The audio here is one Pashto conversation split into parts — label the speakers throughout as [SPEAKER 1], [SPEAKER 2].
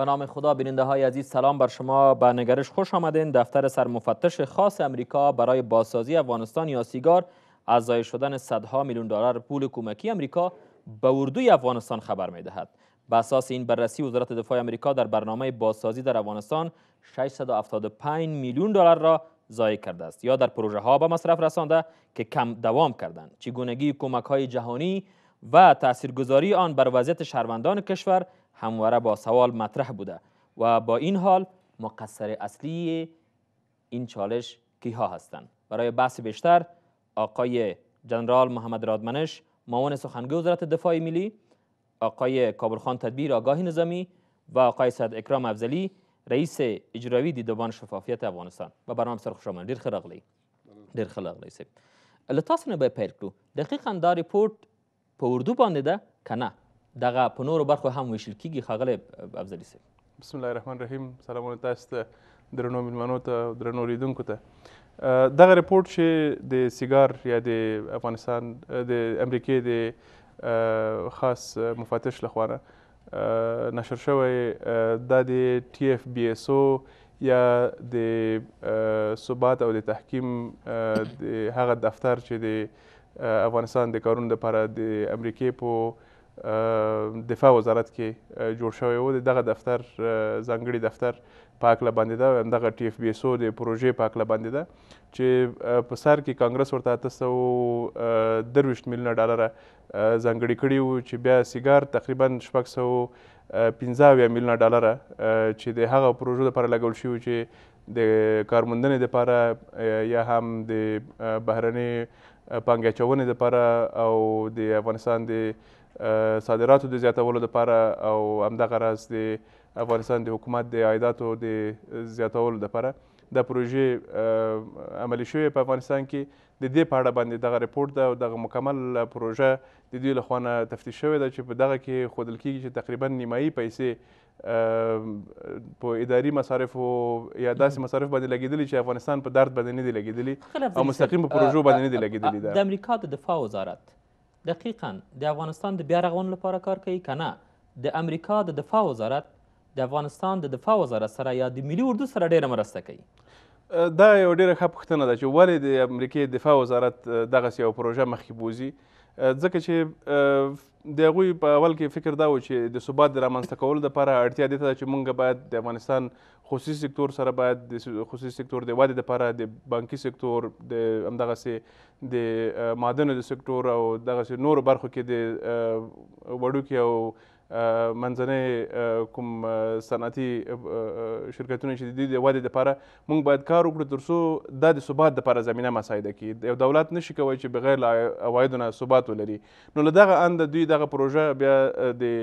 [SPEAKER 1] به نام خدا بیننده های عزیز سلام بر شما به نگرش خوش آمدین دفتر سرمفتش خاص امریکا برای بازسازی افغانستان یا سیگار از ضایع شدن صدها میلیون دلار پول کمکی امریکا به اردوی افغانستان خبر میدهد به اساس این بررسی وزارت دفاع امریکا در برنامه بازسازی در افغانستان 675 میلیون دلار را ضایع کرده است یا در پروژه ها به مصرف رسانده که کم دوام کردند چگونگی کمک های جهانی و تاثیرگذاری آن بر وضعیت شهروندان کشور همواره با سوال مطرح بوده و با این حال مقصر اصلی این چالش کیها هستند برای بحث بیشتر آقای جنرال محمد رادمنش معاون سخنگوی وزارت دفاع ملی آقای کابرخان تدبیر آگاه نظامی و آقای سعد اکرام افزلی رئیس اجرایی دیدبان شفافیت افغانستان و برنامه سر خوش آمدید ډیر ښه ډیر به دقیقا دا په اردو باندې ده کنه دغه په نورو برخو هم ویشل کیږي ښاغلی افضلي صاحب بسم الله الرحمن الرحیم سلامونه تاسو ته درنو میلمنو ته درنو لیدونکو
[SPEAKER 2] ته دغه رپورټ چې د سیګار یا د افغانستان د امریکې د خاص مفتش لخوانه نشر شوی دا د ټي اف بي اس او یا د ثبات او د تحکیم د هغه دفتر چې د افغانستان د کارونو لپاره د امریکې په دفاع وزارت کې جوړ شوی و دغه دفتر ځانګړي دفتر په هکله باندې ده همدغه ټي اف بي اس او د پروژې په هکله باندې ده چې په سر کې کانګرس ورته اته سوه درویشت میلیونه ډالره ځانګړي کړي وو چې بیا سیګار تقریبا شپږ سوه پنځه اویا میلیونه ډالره چې د هغه پروژو لپاره لګول شوي چې د کارموندنې لپاره یا هم د بهرنۍ پانګې اچونې لپاره او د افغانستان د صادراتو د زیاتولو لپاره او همدغه راز د افغانستان د حکومت د عایداتو د زیاتولو لپاره د پروژې عملی شوې په افغانستان کې د دې په اړه باندې دغه رپورټ ده او دغه مکمل پروژه د دوی له خوا نه تفتیش شوې ده چې په دغه کې ښودل کیږي چې تقریبا نیمایي پیسې په اداري مصارف او یا داسې مصارف باندې لګېدلي چې افغانستان په درد باندې نه دي لګېدلي او مستقیم په پروژو باندې نه دي لګېدلي د
[SPEAKER 1] امریکا د دفاع وزارت دقیقا د افغانستان د بیا رغونې لپاره کار کوي که نه د امریکا د دفاع وزارت د افغانستان د دفاع وزارت سره یا د ملي اردو سره ډیره مرسته
[SPEAKER 2] کوي دا یو ډیره ښه پوښتنه ده چې ولې د امریکې دفاع وزارت دغسې یو پروژه مخکې بوځي ځکه چې د هغوی په اول کې فکر دا و چې د ثبات د رامنځته کولو دپاره اړتیا دې ته ده چې موږ باید د افغانستان خصوصي سکتور سره باید د خصوصي سکتور د ودې دپاره د بانکي سکتور د همدغسې د معدنو د سکتور او دغسې نورو برخو کې د وړوکي او منځنۍ کوم صنعتي شرکتونه چې دي د ودې دپاره موږ باید کار وکړو تر څو دا د ثبات دپاره زمینه مساعده کړي یو دولت نشي کوی چې بغیر له عوایدو نه ثبات ولري نو له دغه انده دوی دغه پروژه بیا د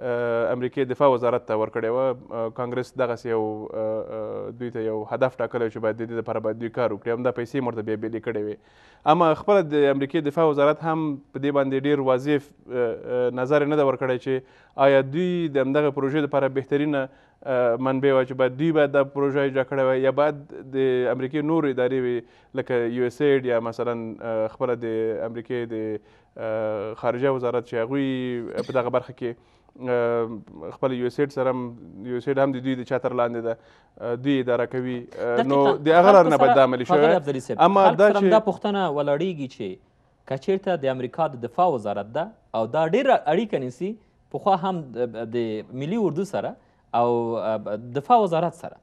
[SPEAKER 2] امریکې دفاع وزارت ته ورکړې وه کانګرس دغسې یو دوی ته یو هدف ټاکلی چې باید د دې لپاره باید دوی کار وکړي همدا پیسې ورته بیا بیلې کړې وې اما خپله د امریکې دفاع وزارت هم په دې باندې ډېر واضح نظر نه ده ورکړی چې آیا دوی د همدغه پروژې لپاره بهترینه منبع وه چې باید دوی باید دا پروژه اجرا کړې وای یا باید د امریکې نور ادارې وي لکه یو اس ایډ یا مثلا خپله د امریکې د خارجه وزارت چې هغوی په دغه برخه کې خپل یو سیټ سره یو سیټ هم د دوی د چتر لاندې ده دوی اداره کوي نو د هغه نه بد عملی شوی اما دا چې دا
[SPEAKER 1] پوښتنه ولاړیږي چې کچیرته د امریکا د دفاع وزارت ده او دا ډیره اړیکه نیسي پخوا هم د ملي اردو سره او دفاع وزارت سره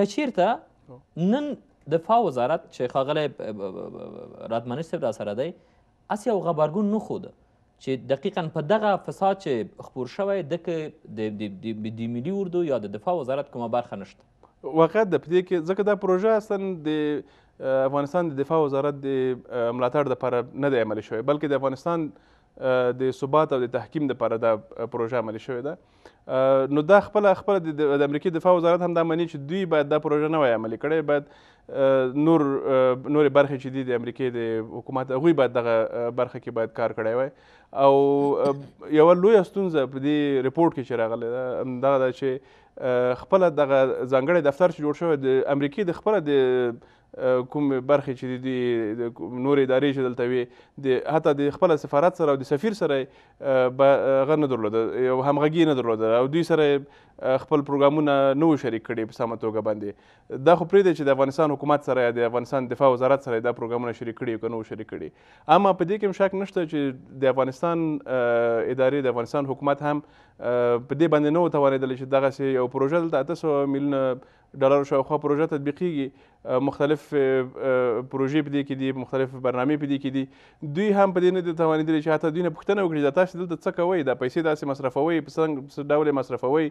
[SPEAKER 1] کچیرته نن دفاع وزارت چې ښاغلی راتمنش صاحب راسره دی هسې یو غبرګون نه ښوده چې دقیقا په دغه فساد چې خپور شوی د د ملي اردو یا د دفاع وزارت کومه برخه نشته
[SPEAKER 2] واقعیت ده په دې کې ځکه دا پروژه اصلا د افغانستان د دفاع وزارت د ملاتړ دپاره نه دی عملي شوی بلکې د افغانستان د ثبات او د تحکیم دپاره دا پروژه عملي شوې ده نو دا خپل خپل د امریکای دفاع وزارت هم دا مني چې دوی باید دا پروژه نه وای عملي کړې باید نور نور برخه چې دي د امریکای د حکومت هغوی باید دغه برخه کې باید کار کړی وای او یو لوی ستونزه په دې ریپورت کې چې راغله دا دا چې خپل دغه ځانګړی دفتر چې جوړ شوی د امریکای د خپل د کوم برخې چې د نور ادارې چې دلته وي د حتی د خپل سفارت سره او د سفیر سره هغه نه درلوده یو همغږي نه درلوده او دوی سره خپل پروګرامونه نه وو شریک کړي په سمه توګه باندې دا خو پرېږدئ چې د افغانستان حکومت سره یا د افغانستان دفاع وزارت سره دا پروګرامونه شریک کړي که نه وو شریک کړي اما په دې کې هم شک نشته چې د افغانستان ادارې د افغانستان حکومت هم په دې باندې نه و توانېدلی چې دغسې یو پروژه دلته اته سوه میلیونه ډالرو شاوخوا پروژه تطبیقیږي مختلف پروژې په دې کې دي مختلف برنامې په دې کې دي دوی هم په دې نه دي توانېدلي چې حتی دوی نه پوښتنه وکړي دا تاسو دلته څه کوئ دا پیسې داسې مصرفوئ په څه ډول یې مصرفوئ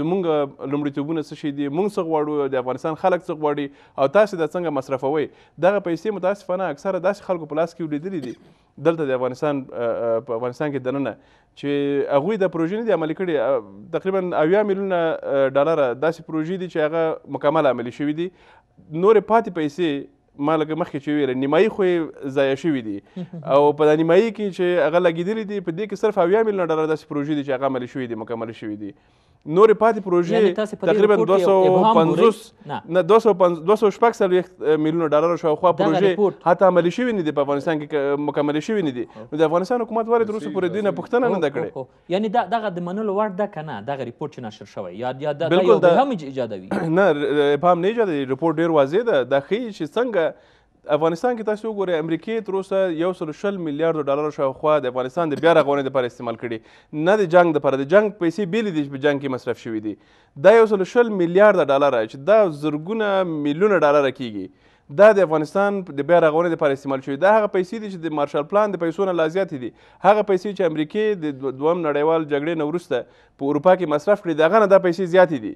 [SPEAKER 2] زموږ لومړیتوبونه څه شي دي موږ څه غواړو د افغانستان خلک څه غواړي او تاسو دا څنګه مصرفوئ دغه پیسې متاسفانه اکثره داسې خلکو په لاس کې ولیدلې دي دلته د افغانستان په افغانستان کې دننه چې هغوی د پروژې نه دي عملي کړي تقریبا اویا میلیونه ډالره داسې پروژې دي چې هغه مکمل عملي شوي دي نورې پاتې پیسې ما لکه مخکې چې ویل نیمایي خو یې ضایع شوي دي او په دا نیمایي کې چې هغه لګېدلي دي په دې کې صرف اویا میلیونه ډالر داسې پروژې دي چې هغه عملي شوي دي مکمل شوي دي نورې پاتې پروژې تقریبا 250 نه 250 میلیونه ډالر شاوخوا پروژې حتی عملي شوي نه دي په افغانستان کې مکمل شوي نه دي نو د افغانستان حکومت ولې تر اوسه پورې دوی نه پوښتنه نه ده کړې
[SPEAKER 1] یعنی دغه د منلو وړ ده که نه دغه رپورټ چې نشر شوی یا یا دا یو ابهام ایجادوي
[SPEAKER 2] نه ابهام نه ایجادوي رپورټ ډېر واضح ده دا ښیي چې څنګه افغانستان کې تاسو وګورئ امریکې تر اوسه یو سل شل میلیارډ ډالر شاوخوا د افغانستان د بیا رغونې لپاره استعمال کړي نه د جنگ لپاره د جنگ پیسې بیلې دي چې په جنگ کې مصرف شوي دي دا یو سل شل میلیارډ ډالر چې دا زرګونه میلیونه ډالر کیږي دا د افغانستان د بیا رغونې لپاره استعمال شوي دا هغه پیسې دي چې د مارشال پلان د پیسو نه لا زیاتې دي هغه پیسې چې امریکې د دوم نړیوال جګړې نه وروسته په اروپا کې مصرف کړي د هغه نه دا پیسې زیاتې دي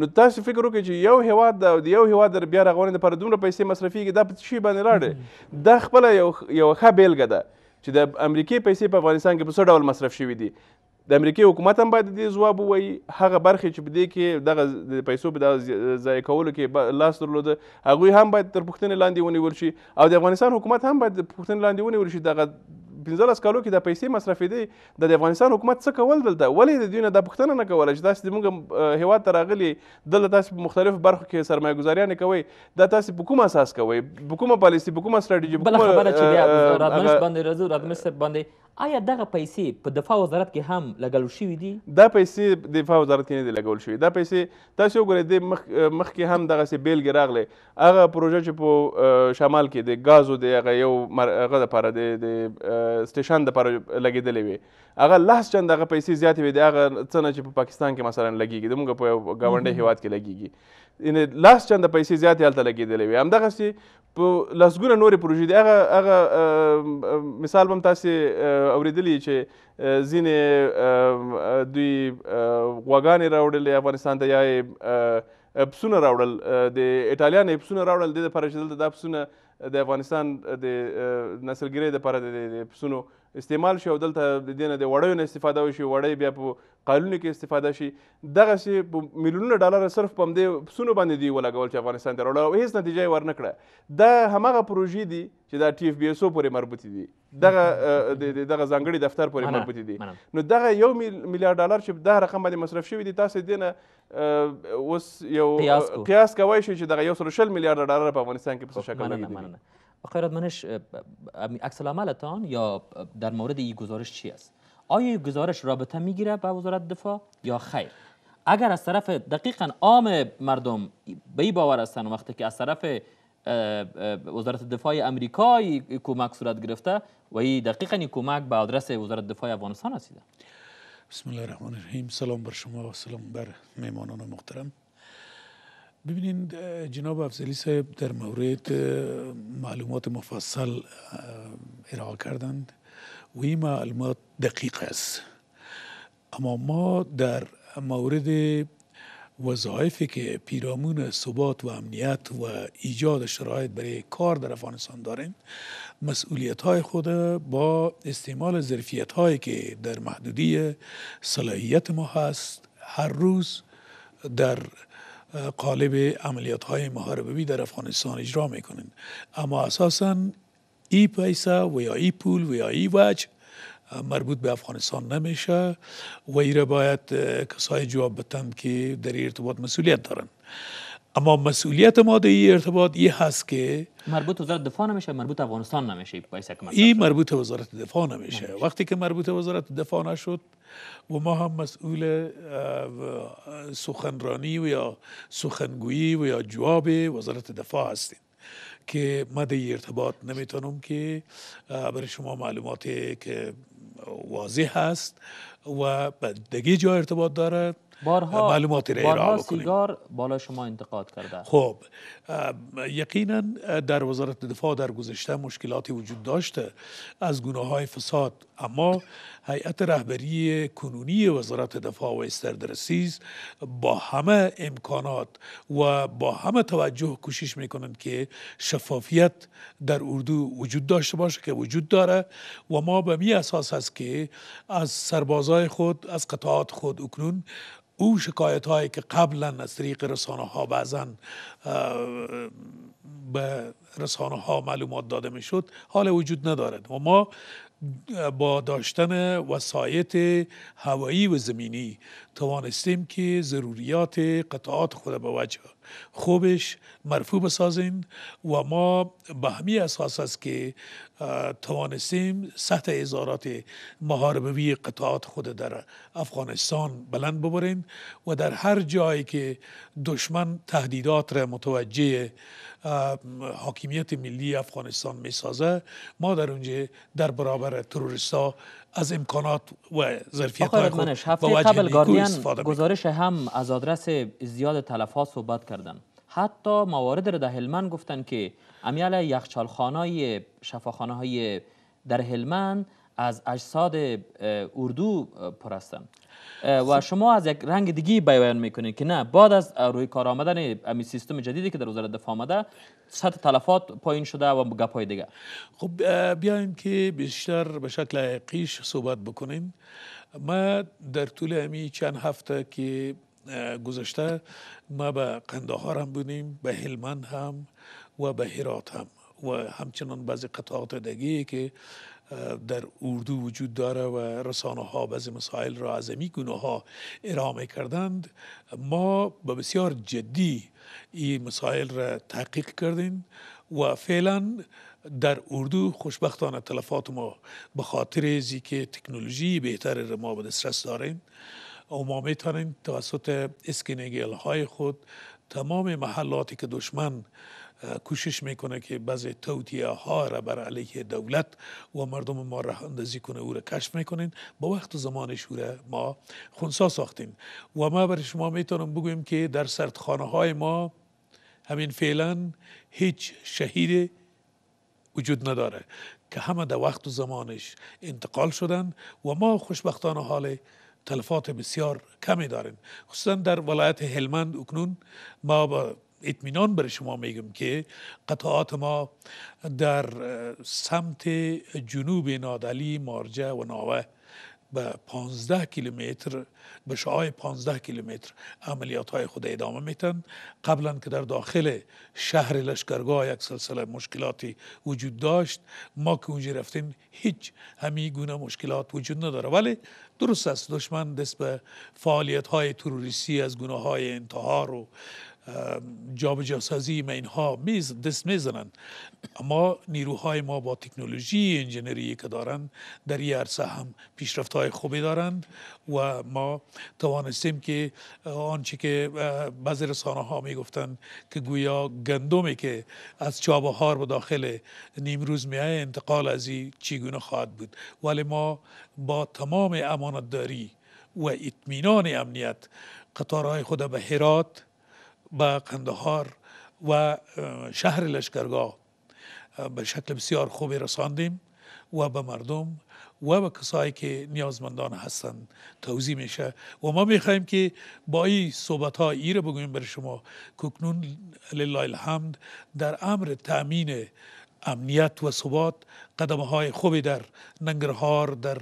[SPEAKER 2] نو تاسو فکر وکړئ چې یو هیواد دا د یو هیواد د بیا رغونې لپاره دومره پیسې مصرفیږي دا په شي باندې لاړې دا خپله یو یو ښه بیلګه ده چې د امریکې پیسې په افغانستان کې په څه ډول مصرف شوي دي د امریکای حکومت هم باید د دې ځواب ووایي هغه برخې چې په دې کې دغه د پیسو په ضایع کولو کې لاس درلوده هغوی هم باید تر پوښتنې لاندې ونیول شي او د افغانستان حکومت هم باید پوښتنې لاندې ونیول شي دغه 15 کالو کې د پیسې مصرفېدې د افغانستان حکومت څه کول دلته ولې د دوی نه دا پوښتنه نه کوله چې تاسې زموږ هیواد ته راغلي دلته تاسې په مختلفو برخو کې سرمایهګذاریانې کوئ دا تاسې په کوم اساس کوئ په کومه پالیسي په کومه سټراټیجي بله خبره چې بیا رادمنش باندې
[SPEAKER 1] راځو رادمنش صاحب باندې آیا دغه پیسې په دفاع وزارت کې هم لګول شوي دي
[SPEAKER 2] دا پیسې
[SPEAKER 1] دفاع وزارت کې نه دي لګول شوي
[SPEAKER 2] دا پیسې تاسې وګورئ دې مخکې مخ هم دغسې بیلګې راغلی هغه پروژه چې په شمال کې د ګازو د هغه یو هغه دپاره د سټیشن د پر لګیدلې وي هغه لس چند هغه پیسې زیاتې وي د هغه څه نه چې په پاکستان کې مثلا لګیږي زموږ په ګاونډي هیواد کې لګیږي یعنې لس چند پیسې زیاتې هلته لګیدلې وي همدغسې په لسګونه نورې پروژې دي هغه هغه مثال به هم تاسې اورېدلي چې ځینې دوی غواګانې راوړلې افغانستان ته یا یې پسونه راوړل د ایټالیانو یې پسونه راوړل دې دپاره چې دلته دا پسونه د افغانستان د نسلګری د لپاره د پسونو استعمال شي او دلته د دې نه د وړیو نه استفاده وشي وړۍ بیا په قالونو کې استفاده شي دغسې په میلیونونه ډالر صرف په همدې پسونو باندې دوی ولګول چې افغانستان ته راوړل او هېڅ نتیجه یې ورنه کړه دا همغه پروژې دي چې دا ټي اف بي اس او پورې مربوطې دي دغه دغه ځانګړي دفتر پورې مربوطې دي نو دغه یو میلیارډ ډالر چې دغه رقم باندې مصرف شوي دي تاسو دې نه اوس یو قیاس کوی شئ چې دغه یو سل شل میلیارډ ډالر په افغانستان کې
[SPEAKER 1] په شکل نه منش عکس عملتان یا در مورد این گزارش چی است آیا این گزارش رابطه میگیره با وزارت دفاع یا خیر اگر از طرف دقیقا عام مردم به این باور هستن وقتی که از طرف وزارت دفاع امریکا کمک صورت گرفته و این دقیقا این کمک به آدرس وزارت دفاع افغانستان رسیده
[SPEAKER 3] بسم الله الرحمن الرحیم سلام بر شما و سلام بر میمانان محترم ببینین جناب افزلی صاحب در مورد معلومات مفصل ارائه کردند و این معلومات دقیق است اما ما در مورد وظایفی که پیرامون ثبات و امنیت و ایجاد شرایط برای کار در افغانستان داریم مسئولیت های خود با استعمال ظرفیت هایی که در محدودی صلاحیت ما هست هر روز در قالب عملیات های محاربوی در افغانستان اجرا میکنند اما اساسا ای پیسه و یا ای پول و یا ای وجه مربوط به افغانستان نمیشه و ایره باید کسای جواب بتند که در ارتباط مسئولیت دارند اما مسئولیت ما در این ارتباط این هست که
[SPEAKER 1] مربوط وزارت دفاع نمیشه مربوط افغانستان نمیشه این
[SPEAKER 3] مربوط وزارت دفاع نمیشه وقتی که مربوط وزارت دفاع نشد و ما هم مسئول سخنرانی و یا سخنگویی و یا جواب وزارت دفاع هستیم که ما در ارتباط نمیتونم که برای شما معلوماتی که واضح هست و دیگه جا ارتباط دارد بارها معلومات را بارها سیگار بالا شما انتقاد کرده خب یقینا در وزارت دفاع در گذشته مشکلاتی وجود داشته از گناه های فساد اما هیئت رهبری کنونی وزارت دفاع و استردرسیز با همه امکانات و با همه توجه کوشش میکنند که شفافیت در اردو وجود داشته باشه که وجود داره و ما به می اساس است که از سربازای خود از قطعات خود اکنون او شکایت هایی که قبلا از طریق رسانه ها بعضا به رسانه ها معلومات داده می شد حال وجود ندارد و ما با داشتن وسایت هوایی و زمینی توانستیم که ضروریات قطعات خود به وجه خوبش مرفوع بسازین و ما به همی اساس است که توانستیم سطح ازارات محاربوی قطعات خود در افغانستان بلند ببریم و در هر جایی که دشمن تهدیدات را متوجه حاکمیت ملی افغانستان می سازه ما در اونجا در برابر تروریستا از امکانات و ظرفیت های خود هفته قبل
[SPEAKER 1] گزارش هم از آدرس زیاد تلفات صحبت کردن حتی موارد را در هلمند گفتن که امیال یخچال های شفاخانه های در هلمند از اجساد اردو پرستن و شما از یک رنگ دیگی بیان میکنید که نه بعد از روی کار آمدن امی سیستم جدیدی که در وزارت دفاع آمده سطح تلفات پایین شده و گپ های دیگه خب بیایم که بیشتر به شکل حقیقیش
[SPEAKER 3] صحبت بکنیم ما در طول امی چند هفته که گذشته ما به قندهار هم بودیم به هلمند هم و به هرات هم و همچنان بعضی قطعات دیگه که در اردو وجود داره و رسانه ها بعضی مسائل را از امی گونه ها ارامه کردند ما به بسیار جدی این مسائل را تحقیق کردیم و فعلا در اردو خوشبختانه تلفات ما به خاطر ازی که تکنولوژی بهتر را ما به دسترس داریم و ما میتونیم توسط اسکنگل های خود تمام محلاتی که دشمن کوشش میکنه که بعضی توتیه ها را بر علیه دولت و مردم ما را اندازی کنه او را کشف میکنین با وقت و زمانش او را ما خونسا ساختیم و ما بر شما میتونم بگویم که در سردخانه های ما همین فعلا هیچ شهید وجود نداره که همه در وقت و زمانش انتقال شدن و ما خوشبختانه حال تلفات بسیار کمی داریم خصوصا در ولایت هلمند اکنون ما با اطمینان بر شما میگم که قطعات ما در سمت جنوب نادلی مارجه و ناوه به 15 کیلومتر به شعای 15 کیلومتر عملیات های خود ادامه میتن قبلا که در داخل شهر لشکرگاه یک سلسله مشکلاتی وجود داشت ما که اونجا رفتیم هیچ همی گونه مشکلات وجود نداره ولی درست است دشمن دست به فعالیت های تروریستی از گناه های انتحار و جابجاسازی ما اینها میز دست میزنند اما نیروهای ما با تکنولوژی انجینری که دارن در این عرصه هم پیشرفت های خوبی دارند و ما توانستیم که آنچه که بعضی رسانه ها میگفتن که گویا گندمی که از چابهار به داخل نیمروز میای انتقال از این چگونه خواهد بود ولی ما با تمام امانتداری و اطمینان امنیت قطارهای خود به هرات به قندهار و شهر لشکرگاه به شکل بسیار خوبی رساندیم و به مردم و به کسایی که نیازمندان هستند توضیح میشه و ما میخوایم که با این صحبت ها ای رو بگوییم بر شما کوکنون لله الحمد در امر تامین امنیت و ثبات قدم های خوبی در ننگرهار در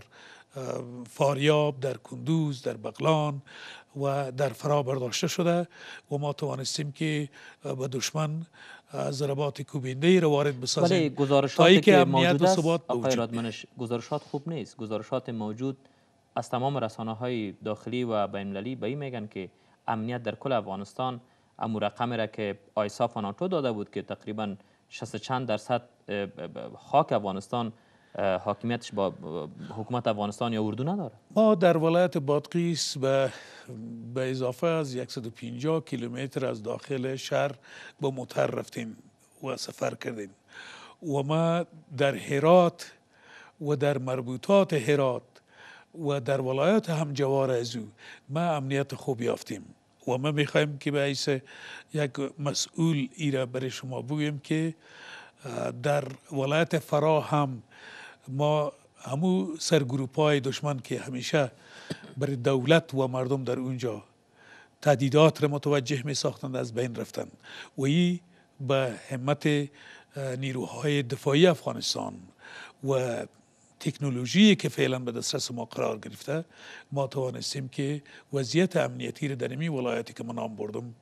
[SPEAKER 3] فاریاب در کندوز در بغلان و در فرا برداشته شده و ما توانستیم که به دشمن ضربات کوبینده ای را وارد بسازیم ولی گزارشاتی که, امنیت و ثبات
[SPEAKER 1] گزارشات خوب نیست گزارشات موجود از تمام رسانه های داخلی و بین‌المللی به میگن که امنیت در کل افغانستان امو رقمی را که آیساف فاناتو داده بود که تقریبا 60 چند درصد خاک افغانستان حاکمیتش با حکومت افغانستان یا اردو نداره
[SPEAKER 3] ما در ولایت بادقیس به
[SPEAKER 1] به اضافه از
[SPEAKER 3] 150 کیلومتر از داخل شهر به موتر رفتیم و سفر کردیم و ما در هرات و در مربوطات هرات و در ولایات هم جوار از او ما امنیت خوب یافتیم و ما میخوایم که به ایسه یک مسئول ایره برای شما بگویم که در ولایت فرا هم ما همو سرگروپ های دشمن که همیشه بر دولت و مردم در اونجا تهدیدات را متوجه می ساختند از بین رفتن و ای به همت نیروهای دفاعی افغانستان و تکنولوژی که فعلا به دسترس ما قرار گرفته ما توانستیم که وضعیت امنیتی را در این ولایتی
[SPEAKER 1] که من نام بردم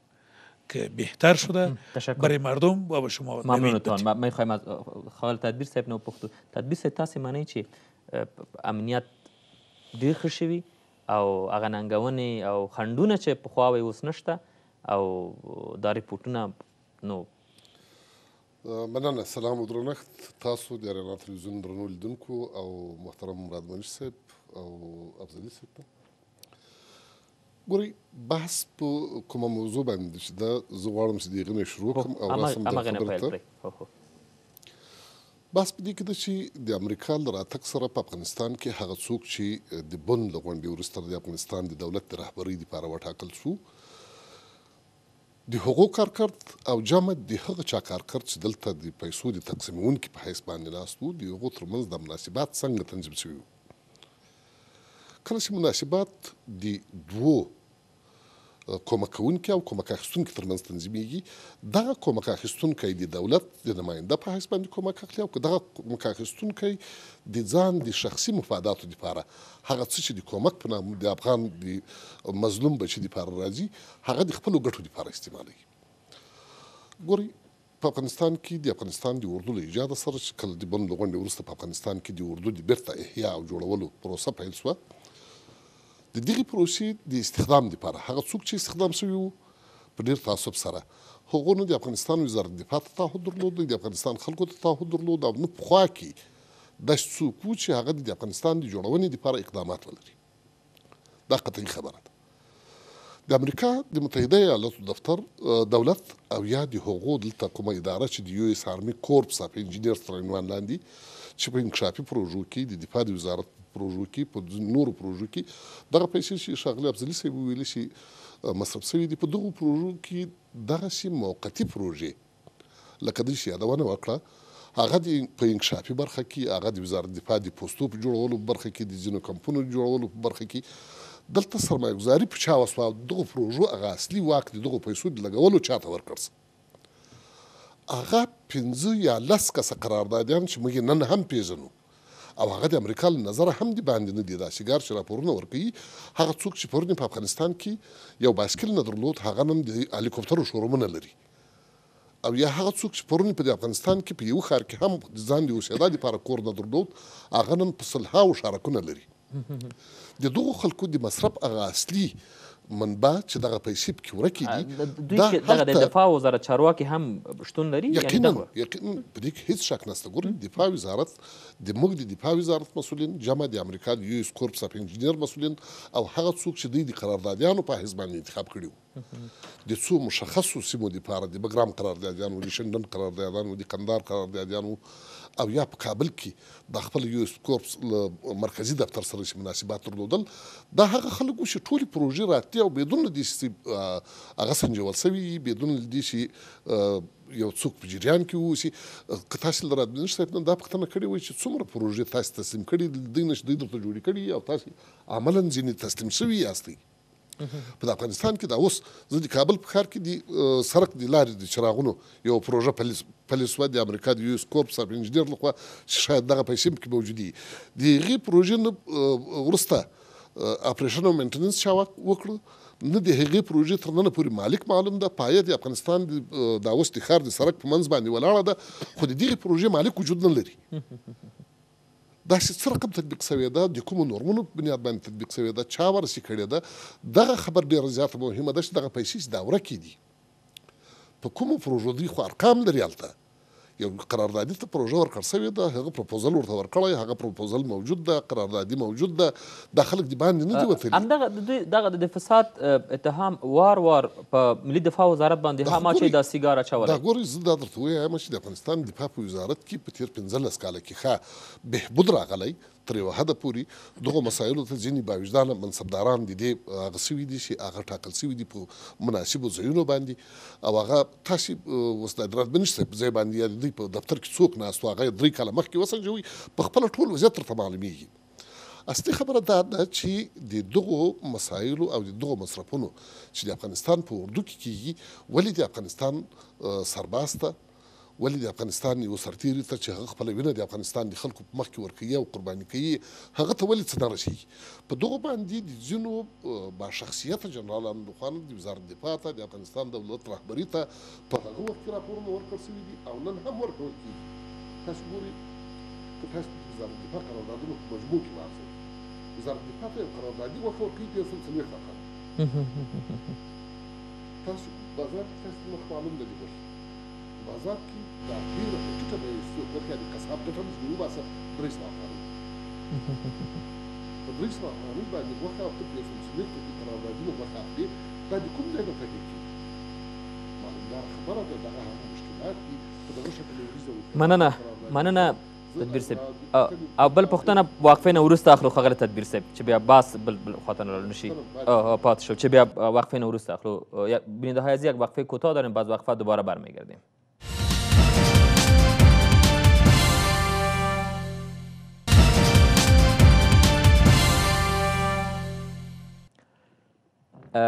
[SPEAKER 1] که بهتر شده تشکر. برای مردم و به شما ممنونتان ما میخوایم از خال تدبیر صاحب نو پختو تدبیر تاسې معنی چې امنیت ډیر ښه شوي او هغه ننګونې او خنډونه چې پخوا وی اوس نشته او دا ریپورټونه نو
[SPEAKER 4] مننه سلام درنښت تاسو د رڼا تلویزیون درنو لیدونکو او محترم مراد منش صاحب او افضلي صاحب ګوري بحث په کومه موضوع باندې چې دا زه غواړم چې دغه نه شروع کوم او راسم د خبرته بس په دې کې د چې د امریکا له راتګ سره په افغانستان کې هغه څوک چې د بن له غونډې وروسته د افغانستان د دولت د رهبرۍ لپاره وټاکل شو د هغو کارکرد او جامع د هغه چا کارکرد چې دلته د پیسو د تقسیمونکي په حیث باندې ناست وو د هغو ترمنځ د مناسبات څنګه تنظیم شوي کله چې مناسبات د دوو کومک کوونکي او کومک اخیستونکي ترمنځ تنظیمېږي دغه کومک اخیستونکی د دولت د نماینده په حیث باندې کومک اخلي او که دغه کومک اخیستونکی د ځان د شخصي مفاداتو دپاره هغه څه چې د کومک په نامه د افغان د مظلوم بچي دپاره راځي هغه د خپلو ګټو دپاره استعمالوي ګورئ په افغانستان کې د افغانستان د اردو له ایجاد سره چې کله د بند له غونډې وروسته په افغانستان کې د اردو د بیرته احیا او جوړولو پروسه پیل شوه د دغه پروسې د استخدام لپاره هغه څوک چې استخدام شوی وو په ډېر تعصب سره هغو نه د افغانستان وزارت دفاع ته تعهد درلود د افغانستان خلکو ته تعهد درلود او نه پخوا کې داسې څوک وو چې هغه د افغانستان د جوړونې لپاره اقدامات ولري دا قطعي خبره ده د امریکا د متحده ایالاتو دفتر دولت او یا د هغو دلته کومه اداره چې د یو اس آرمي کورپس اف انجینیرز تر عنوان لاندې چې په انکشافي پروژو کې د دفاع د وزارت پروژو کې په نورو پروژو کې دغه پیسې چې شاغلی افضلي صاحب ویلي چې مصرف شوي دي په دغو پروژو کې دغسې موقتي پروژې لکه دې چې یادونه وکړه هغه د په انکشافي برخه کې هغه د وزارت دفاع د پوستو په جوړولو برخه کې د ځینو کمپونو جوړولو په برخه کې دلته سرمایه‌ګزاري په چا وسوه دغه پروژو هغه اصلي واک د دغه پیسو د لګولو چاته ورکړس هغه پنځه یا لس کسه قراردادیان چې موږ نن هم پیژنو او هغه د امریکا له نظره هم د باندې نه دي دا سیګار چې راپورونه ورکوي هغه څوک چې پرون په افغانستان کې یو بایسکل نه درلود هغه هم د هلیکوپټرو شوروم نه لري او یا هغه څوک چې پرون په افغانستان کې په یو ښار کې هم ځان دی اوسېدا لپاره کور نه درلود هغه نن په سلها او شارکونه لري د دغو خلکو د مصرف هغه اصلي منبع چې دغه پیسې پکې ورکې دي دوی چې دغه د دفاع وزارت چارواکي هم شتون لري یقینا یقینا په دې کې هیڅ شک نشته ګورئ دفاع وزارت د موږ د دفاع وزارت مسولین جمع د امریکا د یو اس کورپس اف انجینیر مسولین او هغه څوک چې دوی د قراردادیانو په حساب باندې انتخاب کړیو د څو مشخصو سیمو لپاره د بګرام قراردادیان او د شندن قراردادیان او د قندار قراردادیان او یا په کابل کې د خپل یو سکورپس مرکزی دفتر سره چې مناسبات درلودل دا هغه خلکو چې ټولې پروژې راتلې او بدون دې چې هغه سنجول سوي بدون دې چې یو څوک په جریان کې اوسي که تاسو له راتلونکي صاحب نن دا پوښتنه کړې وای چې څومره پروژې تاسو تسلیم کړي د دې نش دوی درته جوړې کړي او تاسو عملاً ځینې تسلیم شوي یاستئ په افغانستان کې دا اوس زه د کابل په ښار کې د سرک د لارې د چراغونو یو پروژه پلیسوه د امریکا د یو سکوپ سب انجینیر لخوا شاید دغه پیسې پکې موجود دي د هغې پروژې نه وروسته اپریشن او مینټیننس چا وکړو نه د هغې پروژې تر ننه پورې مالک معلوم ده پایه د افغانستان د اوس د ښار د سرک په منځ باندې ولاړه ده خو د دغې پروژې مالک وجود نه لري دا چې څه رقم تطبیق شوې ده د کومو نورمونو په بنیاد باندې تطبیق شوې ده چا ورسې کړې ده دغه خبر ډېره زیاته مهمه ده چې دغه پیسې چې دا ورکې دي په کومو پروژو دوی خو ارقام لري هلته یو قراردادي ته پروژه ورکړ سوې ده هغه پروپوزل ورته ورکړی هغه پروپوزل موجود ده قراردادي موجود ده دا خلک دې باندې نه دي وتلي
[SPEAKER 1] همدغه د دوی دغه د فساد اتهام وار وار په ملي دفاع وزارت باندې هم چې دا سیګار اچولی دا
[SPEAKER 4] ګورئ زه دا درته وایم چې د افغانستان دفاع په وزارت کې په تېر پنځلس کاله کې ښه بهبود راغلی تر یو حد پورې دغه مسایلو ته ځینی باوجدان منصبداران دي دی هغه سوي دي چې هغه ټاکل سوي دي په مناسبو ځایونو باندې او هغه تاسو وسته درات بنشته په ځای باندې دی په دفتر کې څوک ناستو هغه درې کاله مخکې وسنجوي په خپل ټول وضعیت تر معلومیږي اصلي خبره دا ده چې د دغو مسایلو او د دغو مصرفونو چې د افغانستان په اردو کې کیږي ولې د افغانستان سرباز ته ولې د افغانستان یو سرتیري ته چې هغه خپله وینه د افغانستان د خلکو په مخکې ورکوي او قرباني کوي هغه ته ولې څه نه رسیږي په دغه باندې د ځینو باشخصیته جنرالانو لخوا د وزارت دفاع ته د افغانستان دولت رهبري ته په هغه وخت کې راپورونه ورکړل شوي دي او نن هم ورکول کېږي تاسو ګورئ که تاسو د وزارت دفاع قراردادونو په مجموع کې وارځئ وزارت دفاع ته یو قراردادي وخت ورکوي پنځه سل څلوېښت تاسو بازار کې تاسو مخ معلوم نه دی ورشي بازار کې دا ډېره په ټیټه بیه څوک ورکوي د قصاب ګټه مې چې وباسه درې سوه افغانۍ په درې سوه افغانۍ باندې غوښه او ته پرې فونکسیونر کوي تراوبادي غوښه اخلي دا د کوم ځای نه پیدا کېږي معلومداره خبره ده دغه هغه مشکلات دي په دغه شکل یې مننه
[SPEAKER 1] مننه تدبیر صاحب او بل پښتنه واقفې نه ورسته اخلو خغله تدبیر صاحب چې بیا باس بل بل خاطر نشي پات شو چې بیا واقفې نه ورسته اخلو بیننده های از یک واقفه کوتاه داریم بعد واقفه دوباره برمیگردیم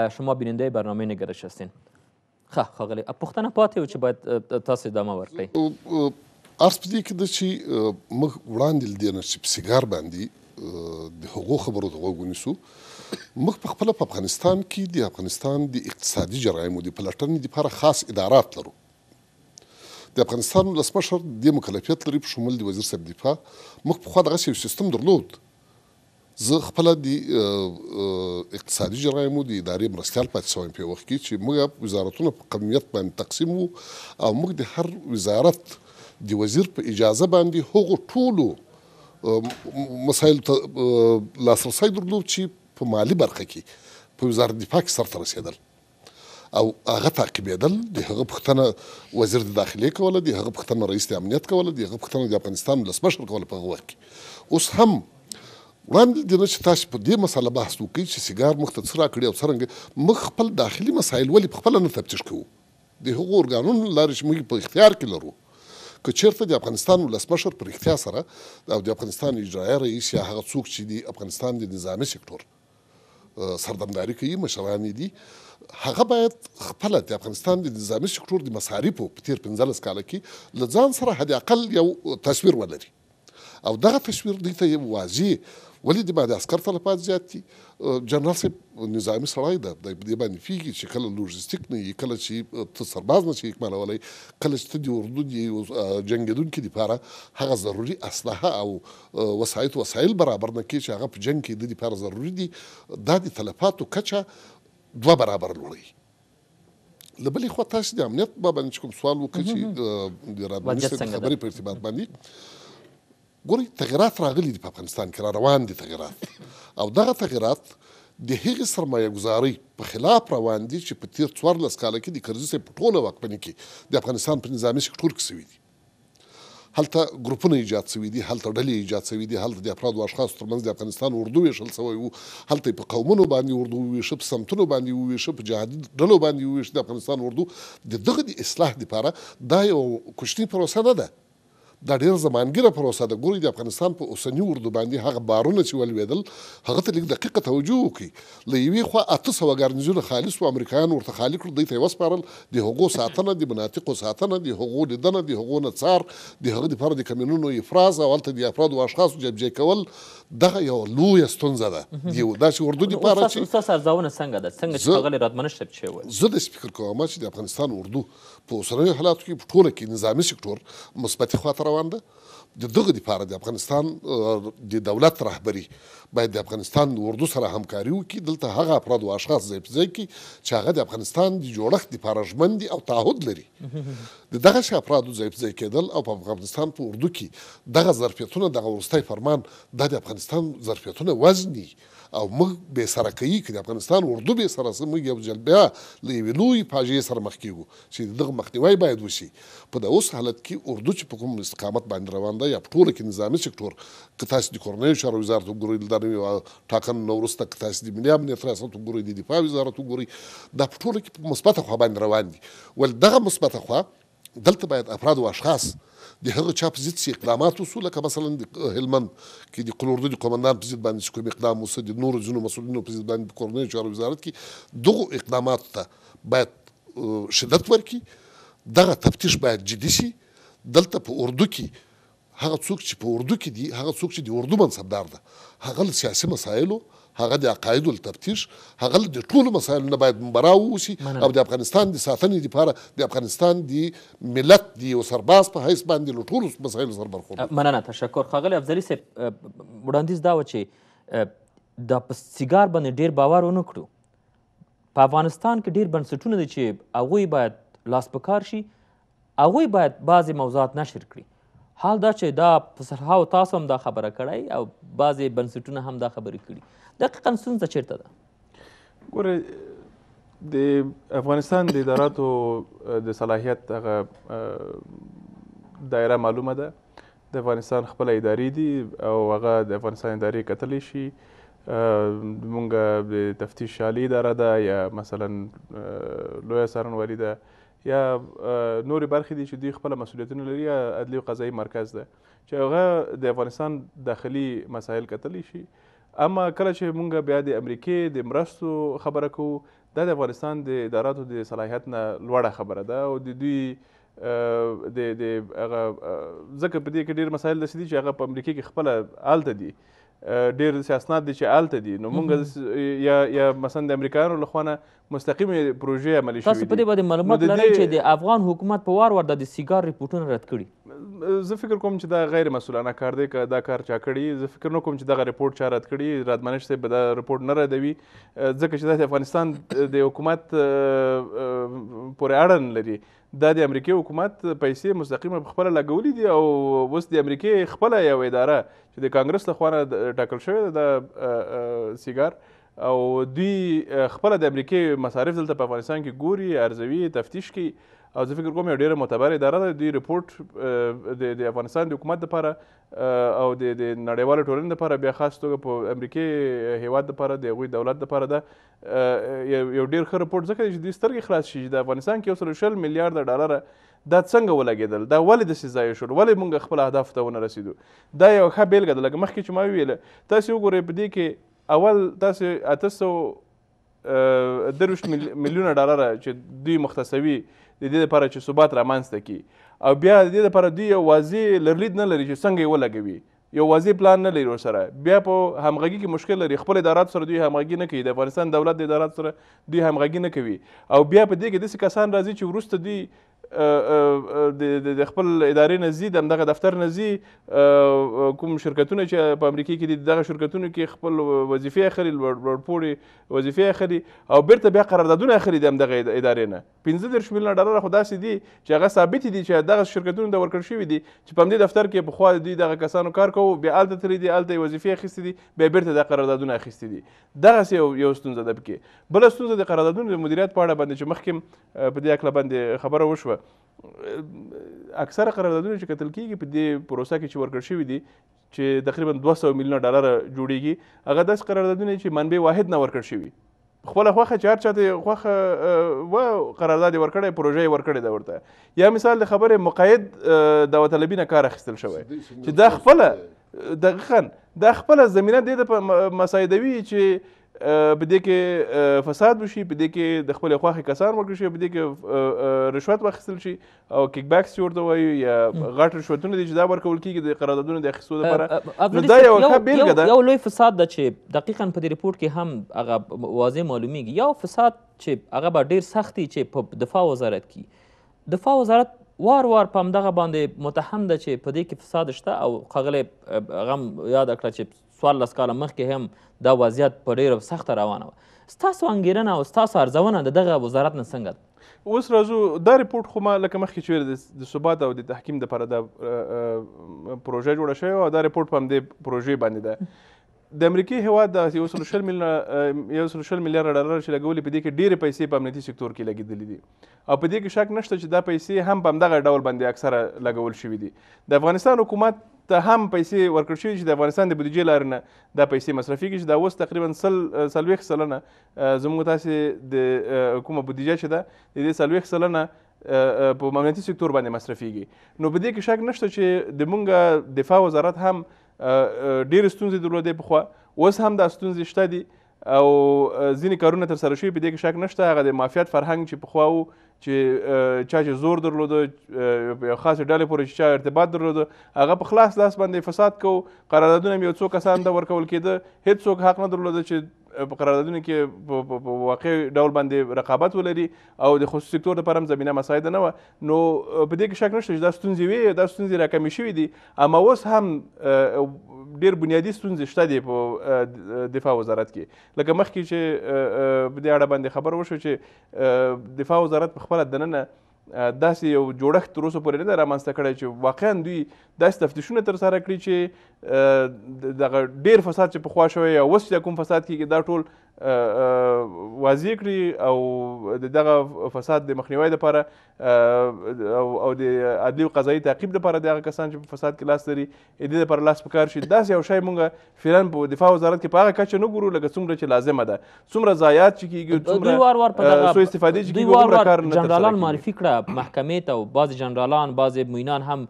[SPEAKER 1] شما بیننده برنامه نگرش هستین خه خاغلی پوښتنه پاتې و چې باید تاسو ادامه ورکړئ
[SPEAKER 4] ارس په دې کې ده چې موږ وړاندې له دې نه چې په سیګار باندې د هغو خبرو ته غوږ ونیسو موږ په خپله په افغانستان کې د افغانستان د اقتصادي جرایمو د پلټنې دپاره خاص ادارات لرو د افغانستان ولسمشر دې مکلفیت لري په شمول د وزیر صاحب دفاع موږ پخوا دغسې یو سیستم درلود زه خپل د اقتصادي جرایمو د ادارې مرستیال پاتې شوم په وخت کې چې موږ وزارتونه په قومیت باندې تقسیم وو او موږ د هر وزارت د وزیر په اجازه باندې هغو ټولو مسایل ته لاسرسی درلود چې په مالی برخه کې په وزارت دفاع کې سرته رسېدل او هغه تعقیبېدل د هغه پوښتنه وزیر د داخلي کوله د هغه پوښتنه رئیس د امنیت کوله د هغه پوښتنه د افغانستان ولسمشر کوله په هغه وخت کې اوس هم وړاندې دي نه چې تاسو په دې مسله بحث وکړئ چې سیګار موږ ته څه راکړي او څرنګه موږ خپل داخلي مسایل ولې په خپله نه تفتیش کوو د هغو ارګانونو له لارې چې موږ په اختیار کې لرو که چیرته د افغانستان ولسمشر پر اختیار سره او د افغانستان اجرایه رئیس یا هغه څوک چې د افغانستان د نظامي سکتور سردمداري کوي مشران دي هغه باید خپله د افغانستان د نظامي سکتور د مصارفو په تېر پنځلس کاله کې له ځان سره حداقل یو تصویر ولري او دغه تصویر دوی ته واضح ولې دې باندې عسکر تلفات زیات دي جنرال صاحب نظامي سړی ده د دې باندې فیږي چې کله لوژستیک نه وي کله چې ته سرباز نه شي اکمالولی کله چې ته د اردو د جنګېدونکي دپاره هغه ضروري اسلحه او وسایط وسایل برابر نه کړي چې هغه په جنګ کې د دپاره ضروري دي دا د تلفاتو کچه دوه برابر لوړوي له بلې خوا تاسې د امنیت بابا چې کوم سوال وکړ چې د رادمیستر خبرې په ارتباط باندې ګوري تغیرات راغلي دي په افغانستان کې را روان دي تغیرات او دغه تغیرات د هغې سرمایه ګزارۍ په خلاف روان دي چې په تېر څوارلس کاله کې د کرزي صاحب په ټوله واکمنۍ کې د افغانستان په نظامي سکټور کې سوي دي هلته ګروپونه ایجاد شوي دي هلته ډلې ایجاد شوي دي هلته د افرادو اشخاصو ترمنځ د افغانستان اردو ویشل شوی و هلته په قومونو باندې اردو وویشه په سمتونو باندې وویشه په جهادي ډلو باندې وویشه د افغانستان اردو د دغه د اصلاح دپاره دا یو کوچنۍ پروسه نه ده دا ډیر زمانګره پروسه ده ګوري د افغانستان په اوسنی اردو باندې هغه بارونه چې ولویدل هغه ته لږ دقیقه توجه وکړي له یوې خوا اته سوه ګارنیزونه خالص و امریکایان ورته خالي کړل دوی ته یې وسپارل د هغو ساتنه د مناطقو ساتنه د هغو لیدنه د هغو نڅار د هغه دپاره د کمینونو افراز او هلته د افرادو او اشخاصو جبجې کول دغه یو لویه ستونزه ده یو داسې اردو دپاره چې
[SPEAKER 1] ستاسو ارزونه څنګه ده څنګه چې ښاغلی رادمنه شپ چې وویل
[SPEAKER 4] زه داسې فکر کوم چې د افغانستان اردو په اوسنیو حالاتو کې په ټوله کې نظامي سکټور مثبتې خواته روان ده د دغه لپاره د افغانستان د دولت رهبری باید د افغانستان اردو سره همکاري وکړي دلته هغه افراد او اشخاص ځای په ځای کړي چې هغه د افغانستان د جوړښت لپاره ژمن دي او تعهد لري د دغه شي افرادو ځای په ځای کېدل او په افغانستان په اردو کې دغه ظرفیتونه دغه وروستی فرمان دا د افغانستان ظرفیتونه وزني او موږ به سره کوي چې افغانستان اردو به سره سم یو ځل بیا له یوې لوی فاجعې سره مخ کیږو چې دغه مخنیوي باید وشي په دا اوس حالت کې اردو چې په کوم استقامت باندې روان ده یا په ټوله کې نظامي سکتور که تاسو د کورنیو چارو وزارت وګورئ دلته یو ټاکن نو وروسته که تاسو د ملي امنیت ریاست وګورئ د دفاع وزارت وګورئ دا په ټوله کې په مثبته خوا باندې روان دي ول دغه مثبته خوا دلته باید افراد او اشخاص د هغه چا په ضد اقدامات وسو لکه مثلا د هلمند کې د قلوردو د قومندان په ضد باندې کوم اقدام وسو د نورو ځینو مسؤلینو په ضد باندې په کورنیو چارو وزارت کې دغه اقدامات ته باید شدت ورکي دغه تفتیش باید جدي شي دلته په اردو کې هغه څوک چې په اردو کې دي هغه څوک چې د اردو منصبدار ده هغه سیاسي مسایلو هغه د عقایدو له تفتیش هغه د ټولو مسایلو نه باید مبرا واوسي او د افغانستان د ساتنې دپاره د افغانستان د ملت د یو سرباز په حیث باندې له ټولو مسایلو سره برخورد مننه تشکر ښاغلی افضلي صاحب وړاندیز دا و چې
[SPEAKER 1] دا په سیګار باندې ډیر باور ونه کړو په افغانستان کې ډیر بنسټونه دي چې هغوی باید لاس په کار شي هغوی باید بعضې موضوعات نشر کړي حال دا چې دا په سلهاو تاسو هم دا خبره کړی او بعضې بنسټونه هم دا خبرې کړي دقیقا ستونزه چیرته ده
[SPEAKER 2] ګوره د افغانستان د اداراتو د صلاحیت هغه دایره معلومه ده د افغانستان خپله ادارې دي او هغه د افغانستان ادارې کتلی شي مونږ د تفتیش شالی اداره ده یا مثلا لویه څارنوالي ده یا نورې برخې دي چې دوی خپله مسؤلیتونه لري یا عدلي او قضایي مرکز ده چې هغه د افغانستان داخلي مسایل کتلی شي اما کله چې مونږ بیا د امریکې د مرستو خبره کوو دا د افغانستان د اداراتو د صلاحیت نه لوړه خبره ده او د دوی د د هغه ځکه په دې کې ډېر مسایل داسې دي چې هغه په امریکې کې خپله هلته دي ډیر داسې اسناد دي چې هلته دي نو موږ یا یا مثلا د امریکایانو له خوا نه مستقیمې پروژې عملي شوي تاسو په دې باندې معلومات لرئ چې د
[SPEAKER 1] افغان حکومت په وار ورده د سیګار رپورټونه رد
[SPEAKER 2] کړي زه فکر کوم چې دا غیر مسؤلانه کار دی که دا کار چا کړي زه فکر نه کوم چې دغه رپورټ چا رد کړي رادمنش صاحب به دا رپورټ نه ردوي ځکه چې دا د افغانستان د حکومت پورې اړه نه لري دا د امریکای حکومت پیسې مستقیمه په خپله لګولي دي او اوس د امریکای خپله یو اداره چې د کانګرس له خوا نه ټاکل شوې ده د سیګار او دوی خپله د امریکای مصارف دلته په افغانستان کې ګوري ارزوي تفتیش کوي او زه فکر کوم یو ډیره معتبره اداره ده دوی رپورټ د افغانستان د حکومت لپاره او د نړیوالو ټولنې لپاره بیا خاص توګه په امریکې هیواد لپاره د هغوی دولت لپاره ده یو ډیر ښه رپورټ ځکه چې دوی سترګې خلاص شي چې د افغانستان کې یو سل شل میلیارده ډالره دا څنګه ولګېدل دا ولې داسې ځای شول ولې موږ خپل اهدافو ته ونه رسېدو دا یو ښه بېلګه ده لکه مخکې چې ما وویله تاسې وګورئ په دې کې اول تاسې اته سوه درویشت میلیونه ډالره چې دوی مختصوي د دې لپاره چې ثبات رامنځته کړي او بیا د دې لپاره دوی یو واضح لرلید نه لري چې څنګه یې ولګوي یو واضح پلان نه لري ورسره بیا په همغږي کې مشکل لري خپل ادارات سره دوی همغږي نه کوي د افغانستان دولت د ادارات سره دوی همغږي نه کوي او بیا په دې کې داسې کسان راځي چې وروسته دوی د خپل ادارې نه ځي د همدغه دفتر نه ځي کوم شرکتونه چې په امریکې کې دي دغه شرکتونو کې خپل وظیفې اخلي لوړپوړې وظیفې اخلي او بیرته بیا قراردادونه اخلي د همدغه ادارې نه پنځه دېرش میلیونه ډالره خو داسې دي چې هغه ثابت دي چې دغه شرکتونو ته ورکړل شوي دي چې په همدې دفتر کې پخوا دوی دغه کسانو کار کوو بیا هلته تللي دي هلته یې وظیفې اخیستې دي بیا بیرته دا قراردادونه اخیستې دي دغسې یو یو ستونزه ده پکې بله ستونزه د قراردادونو د مدیریت په اړه باندې چې مخکې په دې هکله باندې خبره وشوه شوه اکثره قراردادونه چې کتل کیږي په دې پروسه کې چې ورکړ شوي دي چې تقریبا 200 میلیونه ډالر جوړیږي هغه داس قراردادونه چې منبع واحد نه ورکړ شوي خپل خوخه چار چاته خوخه و قرارداد ورکړې پروژې ورکړې دا ورته یا مثال د خبره مقید دعوت طلبینه کار اخیستل شوی چې دا خپل دقیقا دا خپل زمينه د مسایدوي چې په دې کې فساد وشي په دې کې د خپل خواخې کسان ورکړل شي په دې کې رشوت واخیستل شي او کیک بیکس چې ورته وایي یا غټ رشوتونه دي چې دا ورکول کیږي د قراردادونو د اخیستو لپاره نو دا یو ښه بیلګه ده
[SPEAKER 1] یو لوی فساد ده چې دقیقا په دې ریپورټ کې هم هغه واضح معلومیږي یو فساد چې هغه به ډیر سخت چې په دفاع وزارت کې دفاع وزارت وار وار په همدغه باندې متهم ده چې په دې کې فساد شته او ښاغلی غم یاده کړه چې څوارلس کاله مخکې هم دا وضعیت په ډېره سخته روانه وه ستاسو انګېرنه او ستاسو ارزونه د دغه وزارت نه څنګه ده
[SPEAKER 2] اوس راځو دا ریپورت خو ما لکه مخکې چې د ثبات او د تحکیم دپاره دا پروژه جوړه شوې وه او دا ریپورټ په همدې پروژې باندې ده د امریکې هیواد داسې یو سلو شل میلیونه یو سلو شل میلیارډه ډالر چې لګولي په دې کې ډېرې پیسې په امنیتي سکتور کې لګېدلې دي او په دې کې شک نشته چې دا پیسې هم په همدغه ډول باندې اکثره لګول شوي دي د افغانستان حکومت ته هم پیسې ورکړل شوي چې د افغانستان د بودیجې لارې نه دا پیسې مصرفیږي چې دا اوس تقریبا سل څلوېښت سلنه زموږ تاسې د کومه بودیجه چې ده د دې څلوېښت سلنه په امنیتي سکتور باندې مصرفیږي نو په دې کې شک نشته چې د مونږ دفاع وزارت هم ډېرې ستونزې درلودې پخوا اوس هم دا ستونزې شته دي او ځینې کارونه ترسره شوي په دې کې شک نشته هغه د مافیات فرهنګ چې پخوا و چې چا چې زور درلوده یو خاصې ډلې پورې چې چا ارتباط درلوده هغه په خلاص لاس باندې فساد کوو قراردادونه هم یو څو کسانو ته ورکول کېده هیڅ څوک حق نه درلوده چې په قراردادونو کې په واقع ډول باندې رقابت ولري او د خصوصي سکتور لپاره هم زمینه مساعده نه وه نو په دې کې شک نشته چې دا ستونزې وې دا ستونزې راکمې شوي دي اما اوس هم ډیر بنیادی ستونزې شته دي په دفاع وزارت کې لکه مخکې چې په دې اړه باندې خبر وشو چې دفاع وزارت په في بلد داسې یو جوړښت تر اوسه پورې نه دی رامنځته کړی چې واقعا دوی داسې تفتیشونه ترسره کړي چې دغه ډیر فساد چې پخوا شوی او اوس چې کوم فساد کیږي دا ټول واضح کړي او د دغه فساد د مخنیوي دپاره او د عدلي او قضایي تعقیب دپاره د هغه کسان چې په فساد کې لاس لري د دې دپاره لاس پکار شي داسې یو شی مونږ فعلا په دفاع وزارت کې په هغه کچه نه ګورو لکه څومره چې لازمه ده څومره ضایعات چې
[SPEAKER 1] کیږي څومره سوء استفادې چې کیږي کار نه جنرالان معرفي کړه محکمې ته او بعضې جنرالان بعضې موینان هم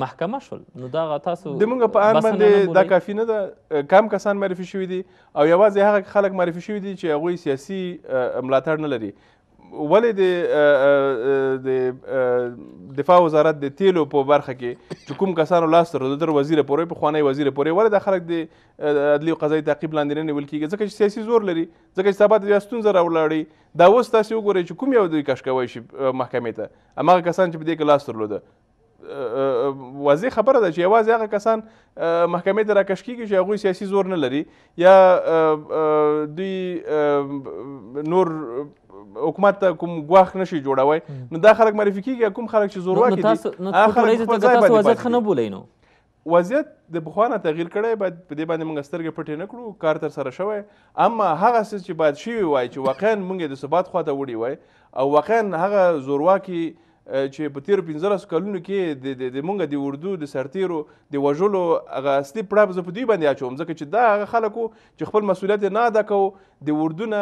[SPEAKER 1] محکمه شول نو دغه تاسو د موږ په اړه باندې دا کافي
[SPEAKER 2] نه ده کم کسان معرفي شوي دي او یوازې هغه خلک معرفي شوي دي چې هغوی سیاسي ملاتړ نه لري ولې د د دفاع وزارت د تیلو په برخه کې چې کوم کسانو لاس درلود تر وزیر پورې پخوانی وزیر پورې ولې د خلک د عدلي او قضایي تعقیب لاندې نه نیول کیږي ځکه چې سیاسي زور لري ځکه چې سبا د ستونزه راولاړي دا اوس تاسې وګورئ چې کوم یو دوی کش کوی شي محکمې ته هماغه کسان چې په دې کې لاس درلوده واضح خبره ده چې یوازې هغه کسان محکمې ته راکش کیږي چې هغوی سیاسي زور نه لري یا دوی نور حکومت ته کوم ګواښ نشي جوړوي نو دا خلک معرفي کیږي کوم خلک چې زورواکي دي هغه خلک خپل ځای باندې وضعیت ښه نه بولئ نو وضعیت د پخوا نه تغییر کړی باید په دې باندې موږ سترګې پټې نه کړو کار تر سره شوی اما هغه څه چې باید شوي وای چې واقعا موږ د ثبات خواته وړي وای او واقعا هغه زورواکي چې په تیرو پنځلسو کلونو کې د مونږ د اردو د سرتیرو د وژلو هغه اصلي پړه زه په دوی باندې اچوم ځکه چې دا هغه خلک چې خپل مسؤلیت نه ادا کوو د اردو نه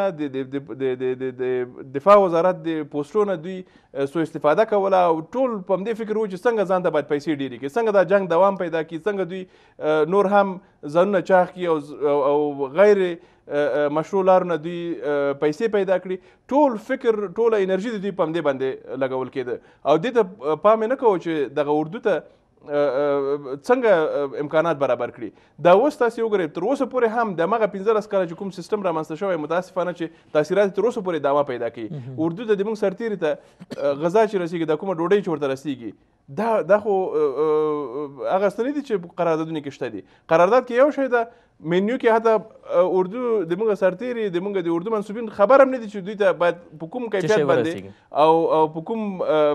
[SPEAKER 2] د دفاع وزارت د پوسټو نه دوی سو استفاده کوله او ټول په همدې فکر و چې څنګه ځان ته باید پیسې ډېرې کړي څنګه دا جنګ دوام پیدا کړي څنګه دوی نور هم ځانونه چاغ کړي او غیر مشروع لارو نه دوی پیسې پیدا کړي ټول فکر ټوله انرژي د دوی په همدې باندې لګول کېده او دې ته پام نه کوو چې دغه اردو ته څنګه امکانات برابر کړي دا اوس تاسو وګورئ تر اوسه پورې هم د مغه 15 کاله چې کوم سیستم رامنځته شوی متاسفانه چې تاثیرات تر اوسه پورې داوا پیدا کوي اردو ته د موږ سرتیری ته غذا چې رسیږي د کومه ډوډۍ چې ورته رسیږي دا دا خو هغه ستنې دي چې قراردادونه کې شته دي قرارداد کې یو شی ده منیو کې حتی اردو د موږ سرتیری د موږ د اردو منسوبین خبر هم نه دي چې دوی ته باید په کوم کیفیت باندې او او په کوم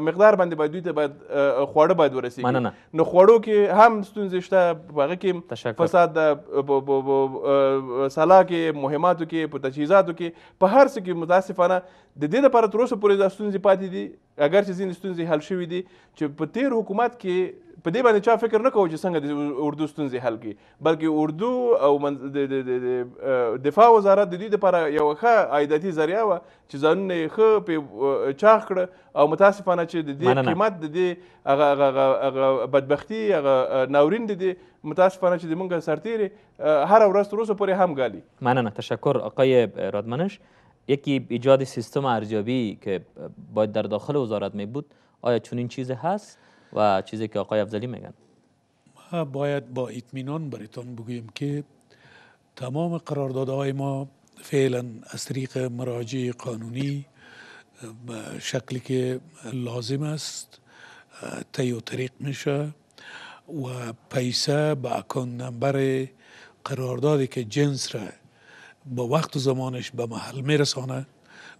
[SPEAKER 2] مقدار باندې باید دوی ته باید خواړه باید ورسیږي نو خوړو کې هم ستونزې شته په هغه کې فساد د سلا کې مهماتو کې په تجهیزاتو کې په هر څه کې متاسفانه د دې لپاره تر اوسه پورې دا ستونزې پاتې دي اگر چې ځینې ستونزې حل شوي دي چې په تیر حکومت کې په دې باندې چا فکر نه کوو چې څنګه د اردو ستونزې حل کړي بلکې اردو او دفاع وزارت د دې لپاره یو ښه عایداتي ذریعه وه چې ځانونه یې ښه پې چاغ کړه او متاسفانه چې د دې قیمت د دې هغه هغه بدبختي هغه ناورین د دې متاسفانه چې زمونږ سرتیري هره ورځ تر اوسه پورې هم ګالي
[SPEAKER 1] مننه تشکر آقای رادمنش یکی ایجاد سیستم ارزیابی که باید در داخل وزارت می بود آیا چنین چیزی هست و چیزی که آقای افضلی میگن
[SPEAKER 3] ما باید با اطمینان برتون بگویم که تمام قراردادهای ما فعلا از طریق مراجع قانونی شکلی که لازم است طی و طریق میشه و پیسه به اکان نمبر قراردادی که جنس را با وقت و زمانش به محل میرسانه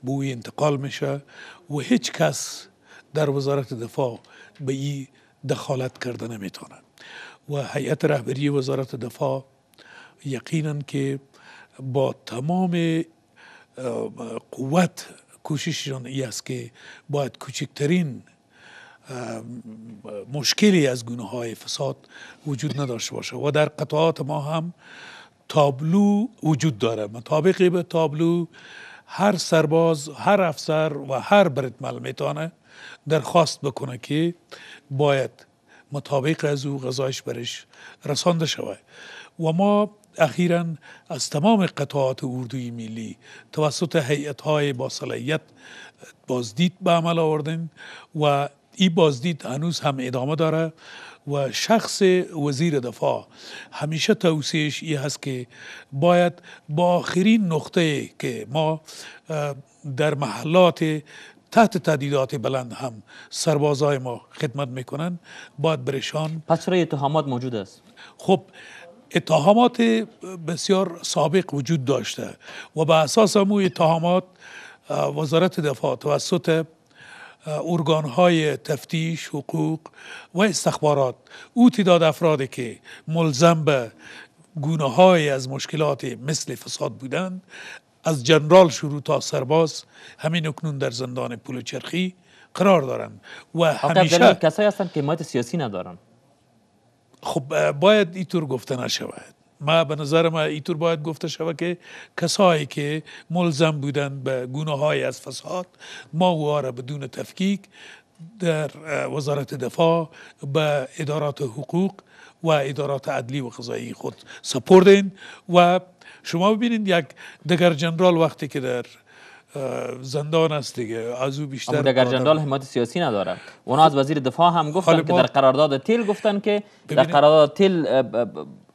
[SPEAKER 3] به انتقال میشه و هیچ کس در وزارت دفاع به این دخالت کرده نمیتونه و هیئت رهبری وزارت دفاع یقینا که با تمام قوت کوشششان ای است که باید کوچکترین مشکلی از گونه های فساد وجود نداشته باشه و در قطعات ما هم تابلو وجود داره مطابق به تابلو هر سرباز هر افسر و هر بریتمل میتونه درخواست بکنه که باید مطابق از او غذایش برش رسانده شوه و ما اخیرا از تمام قطعات اردوی ملی توسط هیئت های بازدید به عمل آوردیم و ای بازدید هنوز هم ادامه داره و شخص وزیر دفاع همیشه توصیهش ای هست که باید با آخرین نقطه که ما در محلات تحت تهدیدات بلند هم سربازای ما خدمت میکنن باید برشان پس چرا اتهامات موجود است خب اتهامات بسیار سابق وجود داشته و به اساس امو اتهامات وزارت دفاع توسط های تفتیش حقوق و استخبارات او تعداد افرادی که ملزم به گونه های از مشکلات مثل فساد بودند از جنرال شروع تا سرباز همین اکنون در زندان پول چرخی قرار دارند و همیشه کسایی هستند که مایت سیاسی ندارند خب باید اینطور گفته نشود ما به نظر ما اینطور باید گفته شوه که کسایی که ملزم بودند به گونه های از فساد ما را بدون تفکیک در وزارت دفاع به ادارات حقوق و ادارات عدلی و قضایی خود سپردین و شما
[SPEAKER 1] ببینید یک دگر جنرال وقتی که در زندان است دیگه از او بیشتر دگر جنرال حمایت سیاسی ندارد اونا از وزیر دفاع هم گفتن که در قرارداد تیل گفتن که در قرارداد تیل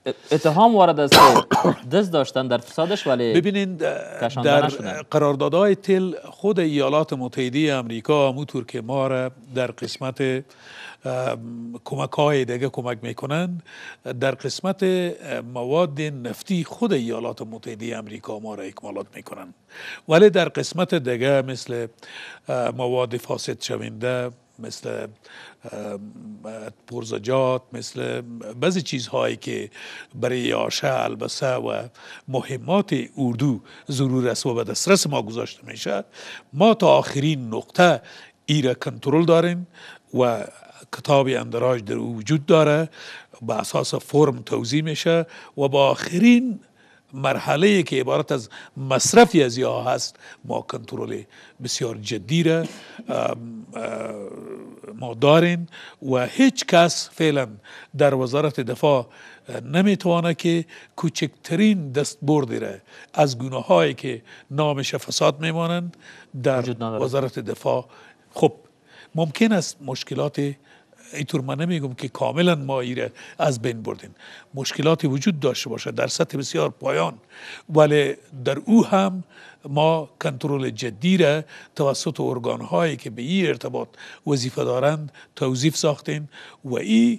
[SPEAKER 1] اتهام وارد است که دست داشتن در فسادش ولی ببینین در
[SPEAKER 3] قراردادهای تل خود ایالات متحده امریکا همونطور که ما را در قسمت کمک های دیگه کمک میکنن در قسمت مواد نفتی خود ایالات متحده امریکا ما را اکمالات میکنن ولی در قسمت دیگه مثل مواد فاسد شونده مثل پرزجات مثل بعضی چیزهایی که برای آشه البسه و مهمات اردو ضرور است و به دسترس ما گذاشته میشه ما تا آخرین نقطه ای را کنترل داریم و کتاب اندراج در وجود داره به اساس فرم توضیح میشه و با آخرین مرحله که عبارت از مصرفی از یا هست ما کنترل بسیار جدی را ما داریم و هیچ کس فعلا در وزارت دفاع نمیتوانه که کوچکترین دست بردی از گناه هایی که نامش فساد میمانند در وزارت دفاع خب ممکن است مشکلات اینطور من نمیگم که کاملا ما ایره از بین بردیم مشکلاتی وجود داشته باشه در سطح بسیار پایان ولی در او هم ما کنترل جدی را توسط ارگان هایی که به این ارتباط وظیفه دارند توظیف ساختیم و ای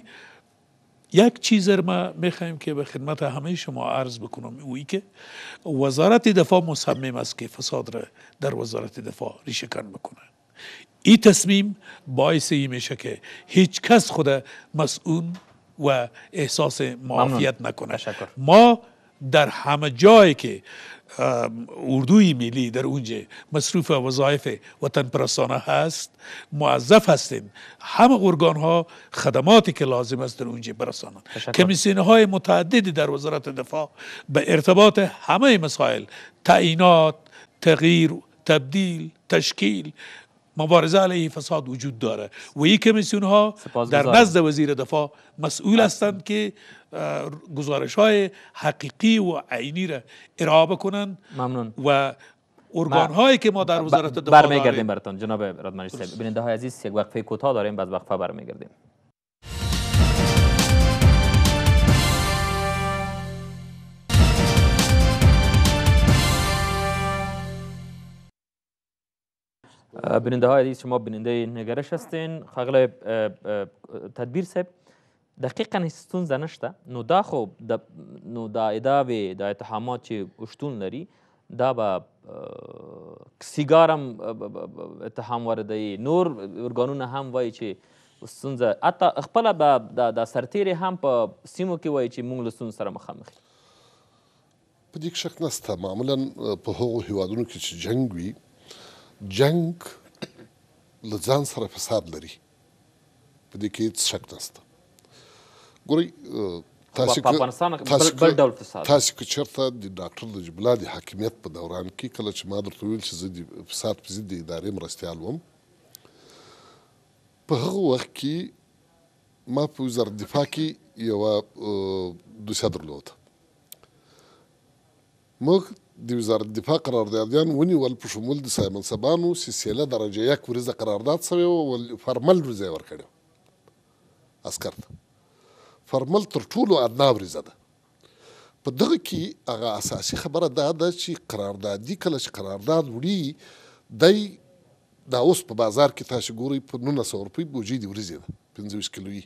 [SPEAKER 3] یک چیز را ما میخوایم که به خدمت همه شما عرض بکنم اویی که وزارت دفاع مصمم است که فساد را در وزارت دفاع ریشه کن بکنه این تصمیم باعث این میشه که هیچ کس خود مسئول و احساس معافیت نکنه ما در همه جایی که اردوی ملی در اونجا مصروف وظایف وطن پرستانه هست موظف هستیم همه ارگان ها خدماتی که لازم است در اونجا برسانند کمیسیون های متعددی در وزارت دفاع به ارتباط همه مسائل تعینات تغییر تبدیل تشکیل مبارزه علیه فساد وجود داره و این کمیسیون ها در نزد وزیر دفاع مسئول هستند که گزارش های حقیقی و عینی را ارائه کنند ممنون.
[SPEAKER 1] و ارگان هایی که ما در وزارت دفاع برمیگردیم براتون جناب رادمانی صاحب بیننده های عزیز یک وقفه کوتاه داریم بعد وقفه برمیگردیم بیننده های عزیز شما بیننده نگرش هستین خاقل تدبیر سب دقیقا هیڅ ستونزه نشته نو دا خو نو دا اداوې دا اتهامات چې شتون لري دا به سیګار هم اتهام واردوي نور ارګانونه هم وایي چې ستونزه حتی خپله به دا سرتیرې هم په سیمو کې وایي چې موږ له ستونزو سره مخامخ یو
[SPEAKER 4] په دې کې شک نسته معمولا په هغو هیوادونو کې چې جنګ وي جنگ له ځان سره فساد لري په دې کې هیڅ شک نشته ګورئ تاسو په افغانستان کې بل ډول فساد تاسو که چېرته د ډاکټر د جبلا د حاکمیت په دوران کې کله چې ما درته ویل چې زه د فساد په ضد د ادارې مرستیال وم په هغه وخت کې ما په وزارت دفاع کې یوه دوسیه درلوده موږ د وزارت دفاع قراردادیان ونیول په شمول د سایمنصبانو سلسله درجه یک ورځه قرارداد سوی او فرمل ورځه یې ورکړی عسکر ته فرمل تر ټولو ادنا ورځه ده په دغه کې هغه اساسي خبره دا ده چې قراردادي کله چې قرارداد وړي دی دا اوس په بازار کې تاسو ګورئ په نولس سوه روپۍ بوجۍ د ورځې ده پنځه ویشت کیلویي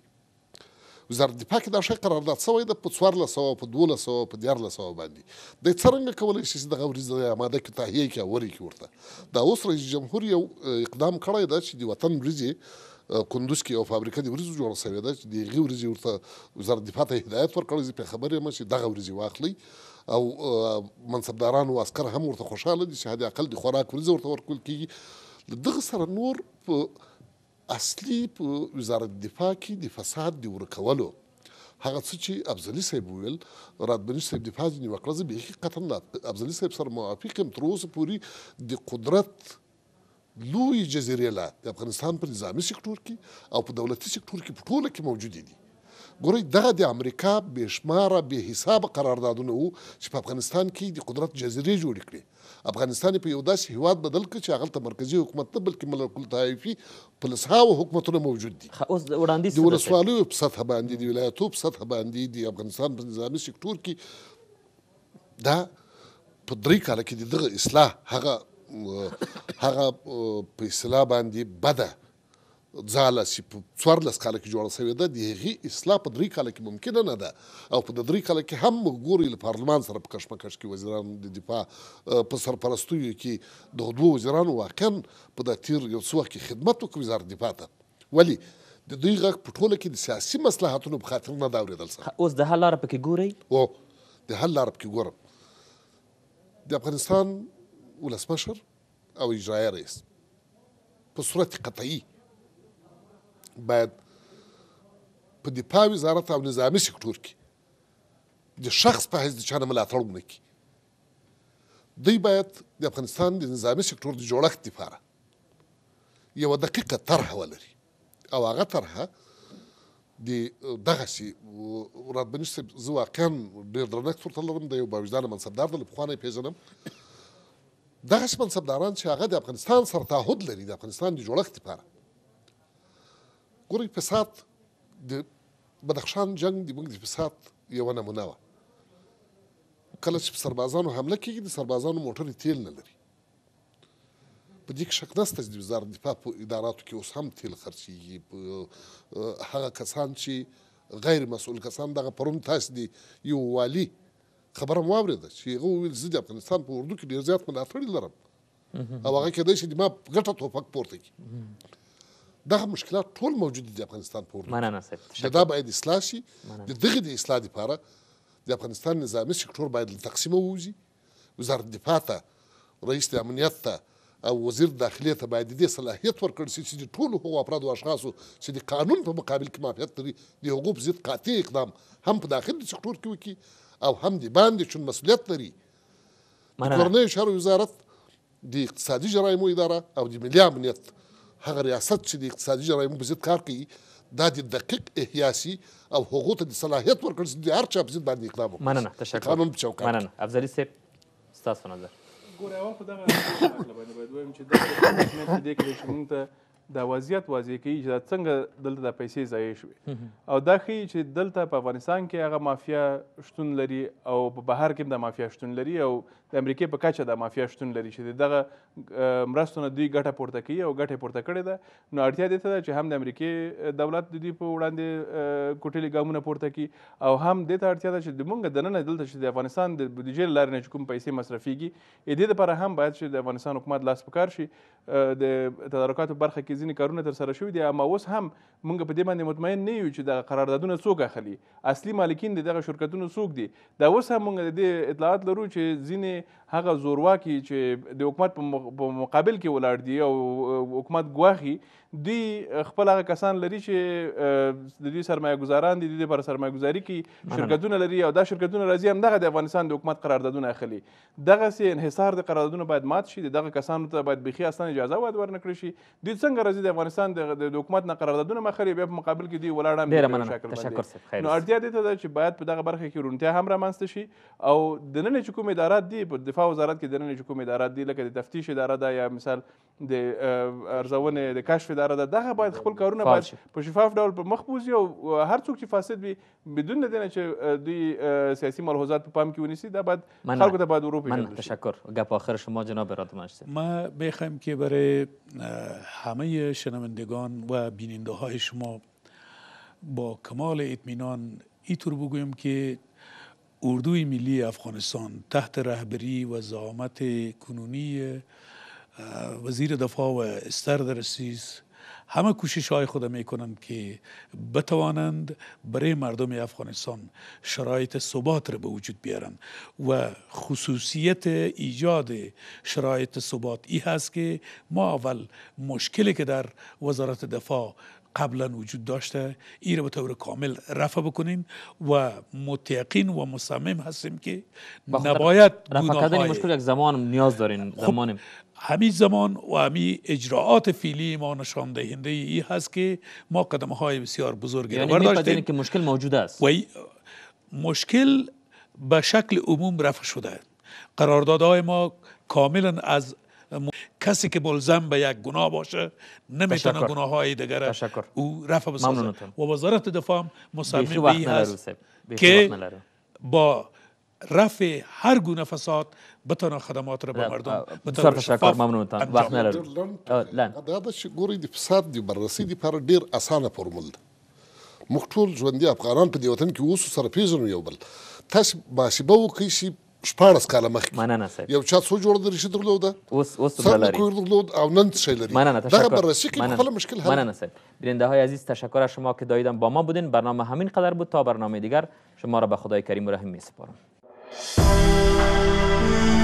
[SPEAKER 4] وزارت دفاع کې دا شی قرارداد شوی ده په څوارلس سوه په دولس سوه په دیارلس سوه باندې دی څرنګه کولی شي چې دغه ورځ اماده کې تهیه کړي او ورکړي ورته دا اوس رئیس جمهور یو اقدام کړی ده چې د وطن ورځې کندوز کې یو فابریکه د وریځو جوړه سوې ده چې د هغې ورځې ورته وزارت دفاع ته هدایت ورکړی چې پرې خبر یم چې دغه ورځې واخلئ او منصبداران او عسکر هم ورته خوشحاله دي چې حداقل د خوراک ورځ ورته ورکول کېږي دغه سره نور په اصلي په وزارت دفاع کې د فساد د ورکولو هغه څه چې ابزلی صاحب ویل راتبني صاحب د فاز نیو کړز به حقیقتا ابزلی صاحب سره موافق هم تر اوسه پوری د قدرت لوی جزیره لا د افغانستان په نظامی سکتور کې او په دولتي سکتور کې په ټوله کې موجود دي ګورئ دغه د امریکا بېشماره بې حسابه قراردادونه وو چې په افغانستان کې د قدرت جزیرې جوړې کړې افغانستان په یو داسې هیواد بدل کړ چې هغلته مرکزي حکومت نه بلکې ملکل طایفي پلسهاو حکومتونه موجود دي اوس وړاندیز د ولسوالیو په سطح باندې د ولایتو په سطح باندې د افغانستان په نظامي سکتور کې دا په درې کاله کې دغه اصلاح هغه هغه په اصلاح باندې بده ځاله چې په څوارلس کاله کې جوړه سوې ده د هغې اصلاح په درې کاله کې ممکنه نه ده او په درې کاله کې هم موږ ګورو له پارلمان سره په کشمکش کې وزیران د دفاع په سرپرستیو کې دغه دوو وزیرانو واقعا په دا تیر یو څه وخت کې خدمت وکړ وزارت دفاع ته ولې د دوی غږ په ټوله کې د سیاسي مصلحتونو په خاطر نه دا اورېدل سره اوس د حل لاره پکې ګورئ هو د حل لاره پکې ګورم د افغانستان ولسمشر او اجرایه رئیس په صورت قطعي باید په دفاع وزارت او نظامي سکتور کې د شخص په حیث د چا نه ملاتړ ونه کړي دوی باید د افغانستان د نظامي سکتور د جوړښت دپاره یوه دقیقه طرحه ولري او هغه طرحه د دغسې راتبني صاحب زه واقعا ډېر درنښت ورته لرم د یو باوجدانه منصبدار دی له پخوانه یې پېژنم دغسې منصبداران چې هغه د افغانستان سره تعهد لري د افغانستان د جوړښت دپاره ګورې فساد د بدخشان جنگ د موږ د فساد یو نمونه وه کله چې سربازانو حمله کیږي د سربازانو موټرې تیل نه لري په دې کې شک نشته چې د وزارت دفاع په اداراتو کې اوس هم تیل خرڅېږي په هغه کسان چې غیر مسؤل کسان دغه پرون تاسو دی یو والي خبره مو واورېده چې هغه وویل زه د افغانستان په اردو کې ډېر زیات ملاتړي لرم او هغه کېدای شي د ما په ګټه توپک پورته کړي دغه مشکلات ټول موجود دي د افغانستان په اردو مننه صاحب دا باید اصلاح شي د دغه د اصلاح لپاره د افغانستان نظامي سکتور باید له تقسیمه ووځي وزارت دفاع ته رئیس د امنیت ته او وزیر داخلیه ته باید دې صلاحیت ورکړل شي چې د ټولو هغو افرادو اشخاصو چې د قانون په مقابل کې معافیت لري د هغو په ضد قاطع اقدام هم په داخلي سکتور کې وکړي او هم د باندې چون مسؤلیت لري د کورنیو چارو وزارت د اقتصادي جرایمو اداره او د ملي امنیت هغه ریاست چې د اقتصادي جرایمو په ضد کار کوي دا د دقیق احیا سي او هغو ته د صلاحیت ورکړل شي د هر چا په ضد باندې اقدام وکړي مننه تشکر قانون په چوکاټ مننه افضلي صاحب ستاسو نظر
[SPEAKER 2] ګوره اول خو دغه باندې باید وایم چې دا دې
[SPEAKER 4] کې چې مونږ ته
[SPEAKER 2] دا وضعیت واضح کوي چې دا څنګه دلته د پیسې ضایع شوې او دا ښیي چې دلته په افغانستان کې هغه مافیا شتون لري او په بهر کې هم دا مافیا شتون لري او د امریکې په کچه د مافیا شتون لري چې دغه مرستو نه دوی ګټه پورته کوي او ګټه پورته کړې ده نو اړتیا دې ته ده چې هم د امریکې دولت د دوی په وړاندې کوټلي ګامونه پورته کړي او هم دې ته اړتیا ده چې موږ دننه دلته چې د افغانستان د بودیجې له لارې نه چې کوم پیسې مصرفیږي دې دپاره هم باید چې د افغانستان حکومت لاس په کار شي د تدارکاتو برخه کې ځینې کارونه ترسره شوي دي اما اوس هم موږ په دې باندې مطمئن نه یو چې دغه قراردادونه څوک اخلي اصلي مالکین د دغه شرکتونو څوک دي دا اوس هم موږ د دې اطلاعات لرو چې ځینې هغه زورواکي چې د حکومت په مقابل کې ولاړ دي او حکومت ګواښي دوی خپل هغه کسان لري چې د دوی سرمایه ګزاران دي د دوی لپاره سرمایه ګزاري کوي شرکتونه لري او دا شرکتونه راځي همدغه د افغانستان د حکومت قراردادونه اخلي دغسې انحصار د قراردادونو باید مات شي دغه کسانو ته باید بیخي اسان اجازه باید ورنکړل شي دوی څنګه راځي د افغانستان د حکومت نه قراردادونه مخلي بیا په مقابل کې دوی ولاړ هم شکل باندې نو اړتیا دې ته ده چې باید په دغه برخه کې روڼتیا هم رامنځته شي او د نننې چې کوم ادارات دي په دفاع وزارت کې د نننې چې کوم ادارات دي لکه د تفتیش اداره ده یا مثال د ارزونې د کشف اداره ده دغه باید خپل کارونه باید په شفاف ډول په مخ بوزي او هر څوک چې فاسد وي بدون د نه چې دوی سیاسي ملحوظات په پام کې ونیسي دا باید خلکو ته باید ورو پیژندل
[SPEAKER 1] تشکر گپ آخر شما جناب رادمانش
[SPEAKER 3] ما میخوایم که برای همه شنوندگان و بیننده های شما با کمال اطمینان اینطور بگویم که اردوی ملی افغانستان تحت رهبری و زعامت کنونی وزیر دفاع و در همه کوشش های خود میکنند که بتوانند برای مردم افغانستان شرایط ثبات را به وجود بیارند و خصوصیت ایجاد شرایط ثبات ای هست که ما اول مشکلی که در وزارت دفاع قبلا وجود داشته ای را به طور کامل رفع بکنیم و متقین و مصمم هستیم که نباید رفع کردن مشکل یک زمان نیاز دارین خب همی زمان و همی اجراعات فعلی ما نشان دهنده ای هست که ما قدم های بسیار بزرگی یعنی برداشتیم که
[SPEAKER 1] مشکل موجود است
[SPEAKER 3] و مشکل به شکل عموم رفع شده قراردادهای ما کاملا از کسی که ملزم به یک گناه باشه نمیتونه گناه های دیگر او رفع بسازه و وزارت دفاع مصمم هست که با رفع هر گونه فساد بتوانن خدمات را به مردم بسیار تشکر ممنونتان وقت نلرم
[SPEAKER 4] هدفش ګورئ د فساد د بررسۍ دپاره ډېر اسانه فورمول ده موږ ټول ژوندي افغانان په دې وطن کې اوسو سره پېژنو یو بل تاسو محاسبه وکړئ چې شپاړس کاله مخکې مننه صاحب یو چا څو جوړه درشي درلوده اوس اوس درلود او نن څه لري مننه تشکر بررسی که خپل مشکل حل مننه
[SPEAKER 1] صاحب بیننده های عزیز تشکر از شما که داییدن با ما بودین برنامه همین قدر بود تا برنامه دیگر شما را به خدای کریم و رحیم می سپارم